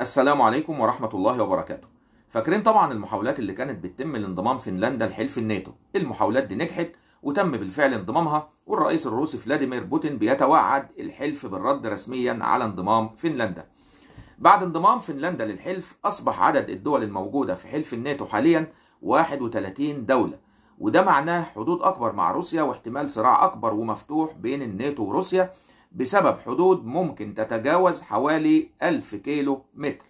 السلام عليكم ورحمة الله وبركاته فاكرين طبعا المحاولات اللي كانت بتتم لانضمام فنلندا لحلف الناتو المحاولات دي نجحت وتم بالفعل انضمامها والرئيس الروسي فلاديمير بوتين بيتوعد الحلف بالرد رسميا على انضمام فنلندا بعد انضمام فنلندا للحلف أصبح عدد الدول الموجودة في حلف الناتو حاليا 31 دولة وده معناه حدود أكبر مع روسيا واحتمال صراع أكبر ومفتوح بين الناتو وروسيا بسبب حدود ممكن تتجاوز حوالي 1000 كيلو متر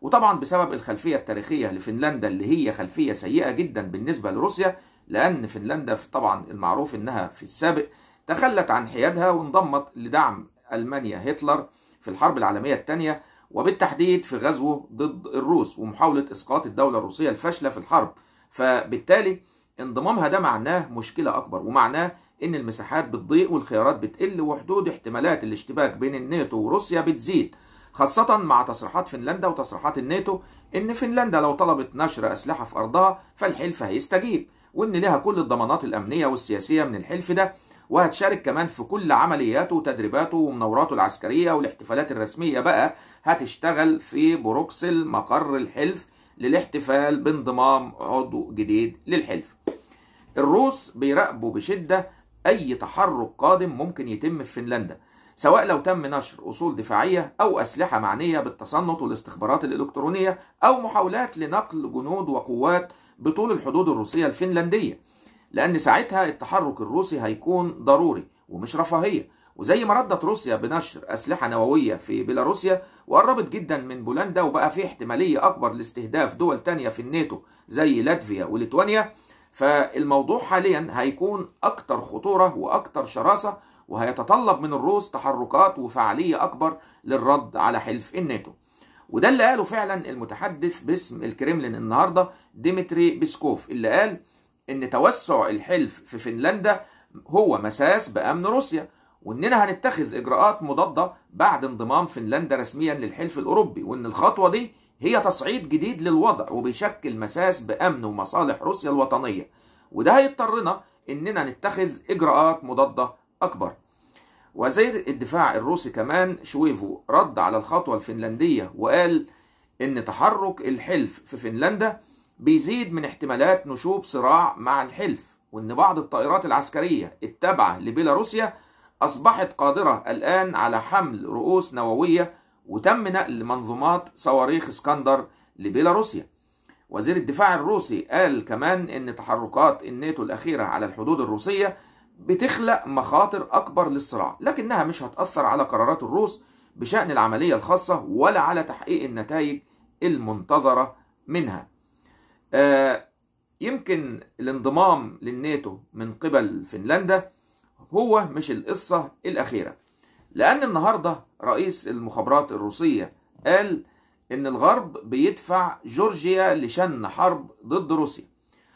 وطبعا بسبب الخلفية التاريخية لفنلندا اللي هي خلفية سيئة جدا بالنسبة لروسيا لأن فنلندا طبعا المعروف إنها في السابق تخلت عن حيادها وانضمت لدعم ألمانيا هتلر في الحرب العالمية الثانية وبالتحديد في غزوه ضد الروس ومحاولة إسقاط الدولة الروسية الفاشلة في الحرب فبالتالي انضمامها ده معناه مشكلة أكبر ومعناه إن المساحات بتضيق والخيارات بتقل وحدود احتمالات الاشتباك بين الناتو وروسيا بتزيد خاصة مع تصريحات فنلندا وتصريحات الناتو إن فنلندا لو طلبت نشر أسلحة في أرضها فالحلف هيستجيب وإن لها كل الضمانات الأمنية والسياسية من الحلف ده وهتشارك كمان في كل عملياته وتدريباته ومناوراته العسكرية والاحتفالات الرسمية بقى هتشتغل في بروكسل مقر الحلف للاحتفال بانضمام عضو جديد للحلف الروس بيراقبوا بشدة أي تحرك قادم ممكن يتم في فنلندا سواء لو تم نشر أصول دفاعية أو أسلحة معنية بالتصنت والاستخبارات الإلكترونية أو محاولات لنقل جنود وقوات بطول الحدود الروسية الفنلندية لأن ساعتها التحرك الروسي هيكون ضروري ومش رفاهية وزي ما ردت روسيا بنشر أسلحة نووية في بيلاروسيا وقربت جدا من بولندا وبقى في احتمالية أكبر لاستهداف دول تانية في الناتو زي لاتفيا وليتوانيا فالموضوع حاليا هيكون اكتر خطوره واكتر شراسه وهيتطلب من الروس تحركات وفعاليه اكبر للرد على حلف الناتو. وده اللي قاله فعلا المتحدث باسم الكريملين النهارده ديمتري بيسكوف اللي قال ان توسع الحلف في فنلندا هو مساس بامن روسيا واننا هنتخذ اجراءات مضاده بعد انضمام فنلندا رسميا للحلف الاوروبي وان الخطوه دي هي تصعيد جديد للوضع وبيشكل مساس بأمن ومصالح روسيا الوطنية وده هيضطرنا إننا نتخذ إجراءات مضادة أكبر وزير الدفاع الروسي كمان شويفو رد على الخطوة الفنلندية وقال إن تحرك الحلف في فنلندا بيزيد من احتمالات نشوب صراع مع الحلف وإن بعض الطائرات العسكرية التابعة لبيلاروسيا أصبحت قادرة الآن على حمل رؤوس نووية وتم نقل منظومات صواريخ اسكندر لبيلاروسيا وزير الدفاع الروسي قال كمان ان تحركات الناتو الاخيره على الحدود الروسيه بتخلق مخاطر اكبر للصراع لكنها مش هتاثر على قرارات الروس بشان العمليه الخاصه ولا على تحقيق النتائج المنتظره منها آه يمكن الانضمام للناتو من قبل فنلندا هو مش القصه الاخيره لأن النهاردة رئيس المخابرات الروسية قال إن الغرب بيدفع جورجيا لشن حرب ضد روسيا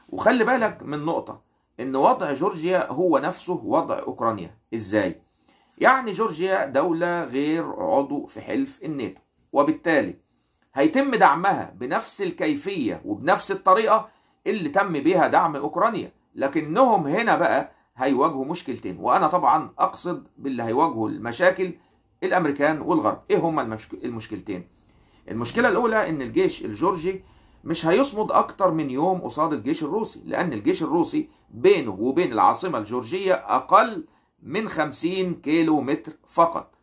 وخلي بالك من نقطة إن وضع جورجيا هو نفسه وضع أوكرانيا إزاي؟ يعني جورجيا دولة غير عضو في حلف الناتو وبالتالي هيتم دعمها بنفس الكيفية وبنفس الطريقة اللي تم بها دعم أوكرانيا لكنهم هنا بقى هيواجهوا مشكلتين وانا طبعا اقصد باللي هيواجهوا المشاكل الامريكان والغرب ايه هما المشكلتين المشكله الاولى ان الجيش الجورجي مش هيصمد اكتر من يوم قصاد الجيش الروسي لان الجيش الروسي بينه وبين العاصمه الجورجيه اقل من 50 كيلو متر فقط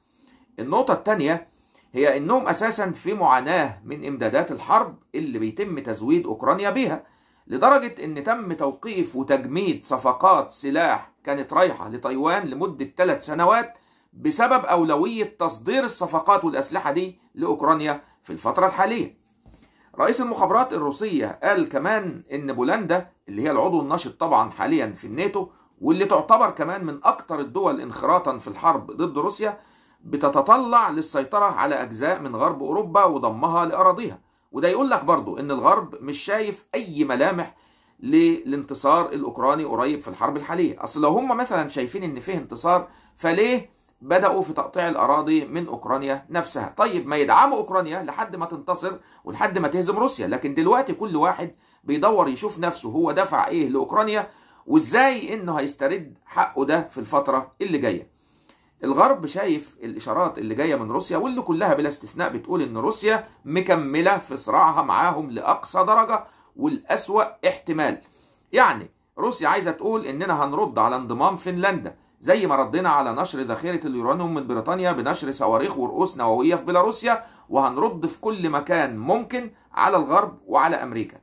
النقطه الثانيه هي انهم اساسا في معاناه من امدادات الحرب اللي بيتم تزويد اوكرانيا بيها لدرجة ان تم توقيف وتجميد صفقات سلاح كانت رايحة لتايوان لمدة ثلاث سنوات بسبب أولوية تصدير الصفقات والأسلحة دي لأوكرانيا في الفترة الحالية رئيس المخابرات الروسية قال كمان إن بولندا اللي هي العضو النشط طبعا حاليا في الناتو واللي تعتبر كمان من أكثر الدول انخراطا في الحرب ضد روسيا بتتطلع للسيطرة على أجزاء من غرب أوروبا وضمها لأراضيها وده يقول لك برضو ان الغرب مش شايف اي ملامح للانتصار الاوكراني قريب في الحرب الحاليه اصل لو هم مثلا شايفين ان فيه انتصار فليه بداوا في تقطيع الاراضي من اوكرانيا نفسها طيب ما يدعموا اوكرانيا لحد ما تنتصر ولحد ما تهزم روسيا لكن دلوقتي كل واحد بيدور يشوف نفسه هو دفع ايه لاوكرانيا وازاي انه هيسترد حقه ده في الفتره اللي جايه الغرب شايف الاشارات اللي جايه من روسيا واللي كلها بلا استثناء بتقول ان روسيا مكمله في صراعها معاهم لاقصى درجه والاسوا احتمال يعني روسيا عايزه تقول اننا هنرد على انضمام فنلندا زي ما ردينا على نشر ذخيره اليورانيوم من بريطانيا بنشر صواريخ ورؤوس نوويه في بيلاروسيا وهنرد في كل مكان ممكن على الغرب وعلى امريكا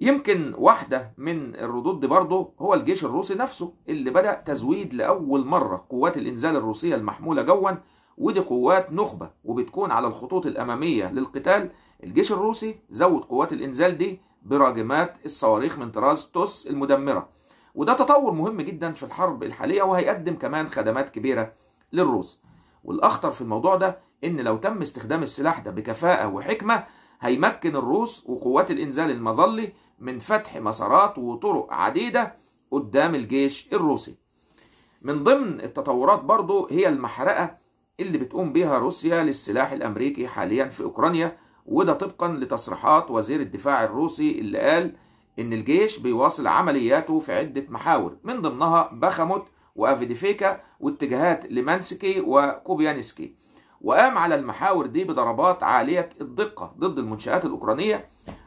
يمكن واحدة من الردود دي برضه هو الجيش الروسي نفسه اللي بدأ تزويد لأول مرة قوات الإنزال الروسية المحمولة جوا ودي قوات نخبة وبتكون على الخطوط الأمامية للقتال الجيش الروسي زود قوات الإنزال دي براجمات الصواريخ من طراز توس المدمرة وده تطور مهم جدا في الحرب الحالية وهيقدم كمان خدمات كبيرة للروس والأخطر في الموضوع ده إن لو تم استخدام السلاح ده بكفاءة وحكمة هيمكن الروس وقوات الإنزال المظلي من فتح مسارات وطرق عديدة قدام الجيش الروسي من ضمن التطورات برضو هي المحرقة اللي بتقوم بها روسيا للسلاح الأمريكي حاليا في أوكرانيا وده طبقا لتصريحات وزير الدفاع الروسي اللي قال إن الجيش بيواصل عملياته في عدة محاور من ضمنها بخموت وأفيديفيكا واتجاهات لمانسكي وكوبيانسكي وقام على المحاور دي بضربات عالية الدقة ضد المنشآت الأوكرانية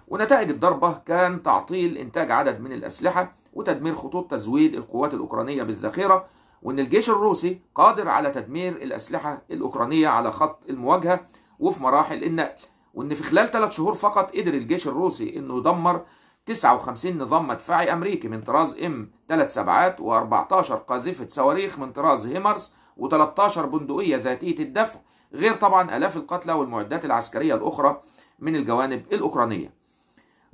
ونتائج الضربة كان تعطيل إنتاج عدد من الأسلحة وتدمير خطوط تزويد القوات الأوكرانية بالذخيرة وإن الجيش الروسي قادر على تدمير الأسلحة الأوكرانية على خط المواجهة وفي مراحل النقل وإن في خلال ثلاث شهور فقط قدر الجيش الروسي إنه يدمر 59 نظام مدفعي أمريكي من طراز إم 3 سبعات و14 قاذفة صواريخ من طراز هيمرز و13 بندقية ذاتية الدفع غير طبعا آلاف القتلى والمعدات العسكرية الأخرى من الجوانب الأوكرانية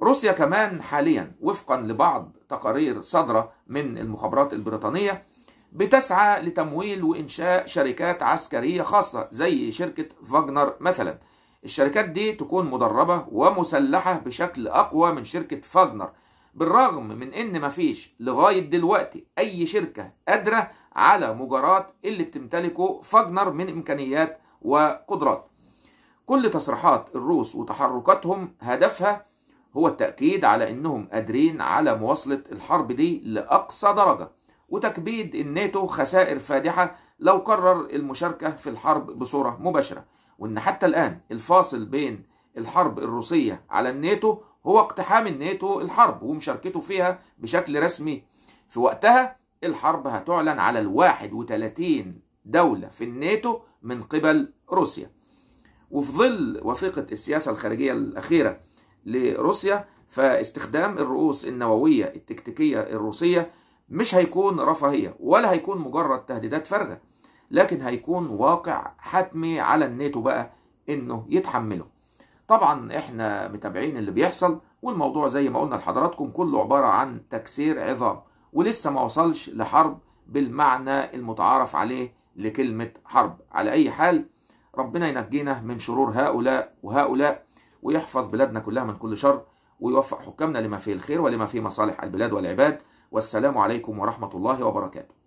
روسيا كمان حاليا وفقا لبعض تقارير صادرة من المخابرات البريطانية بتسعى لتمويل وإنشاء شركات عسكرية خاصة زي شركة فاجنر مثلا الشركات دي تكون مدربة ومسلحة بشكل أقوى من شركة فاجنر بالرغم من ان مفيش لغاية دلوقتي اي شركة قادرة على مجارات اللي بتمتلكه فاجنر من امكانيات وقدرات كل تصريحات الروس وتحركاتهم هدفها هو التأكيد على أنهم قادرين على مواصلة الحرب دي لأقصى درجة وتكبيد الناتو خسائر فادحة لو قرر المشاركة في الحرب بصورة مباشرة وأن حتى الآن الفاصل بين الحرب الروسية على الناتو هو اقتحام الناتو الحرب ومشاركته فيها بشكل رسمي في وقتها الحرب هتعلن على ال 31 دولة في الناتو من قبل روسيا وفي ظل وثيقة السياسة الخارجية الأخيرة لروسيا فاستخدام الرؤوس النووية التكتيكية الروسية مش هيكون رفاهية ولا هيكون مجرد تهديدات فارغة لكن هيكون واقع حتمي على الناتو بقى انه يتحمله طبعا احنا متابعين اللي بيحصل والموضوع زي ما قلنا لحضراتكم كله عبارة عن تكسير عظام ولسه ما وصلش لحرب بالمعنى المتعارف عليه لكلمة حرب على أي حال ربنا ينجينا من شرور هؤلاء وهؤلاء ويحفظ بلادنا كلها من كل شر ويوفق حكامنا لما فيه الخير ولما فيه مصالح البلاد والعباد والسلام عليكم ورحمة الله وبركاته